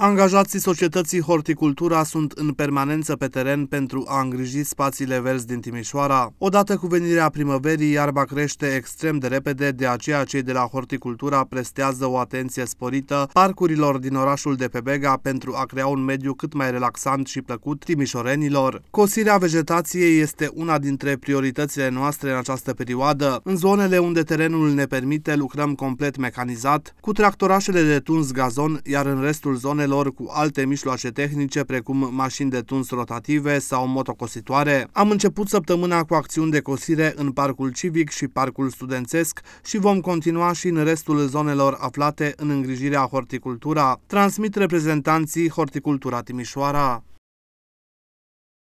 Angajații societății Horticultura sunt în permanență pe teren pentru a îngriji spațiile verzi din Timișoara. Odată cu venirea primăverii, iarba crește extrem de repede, de aceea cei de la Horticultura prestează o atenție sporită parcurilor din orașul de pe Bega pentru a crea un mediu cât mai relaxant și plăcut timișorenilor. Cosirea vegetației este una dintre prioritățile noastre în această perioadă. În zonele unde terenul ne permite, lucrăm complet mecanizat, cu tractorașele de tuns gazon, iar în restul zonei armelor cu alte mijloace tehnice precum mașini de tuns rotative sau motocositoare. Am început săptămâna cu acțiuni de cosire în Parcul Civic și Parcul Studențesc și vom continua și în restul zonelor aflate în îngrijirea horticultura, transmit reprezentanții Horticultura Timișoara.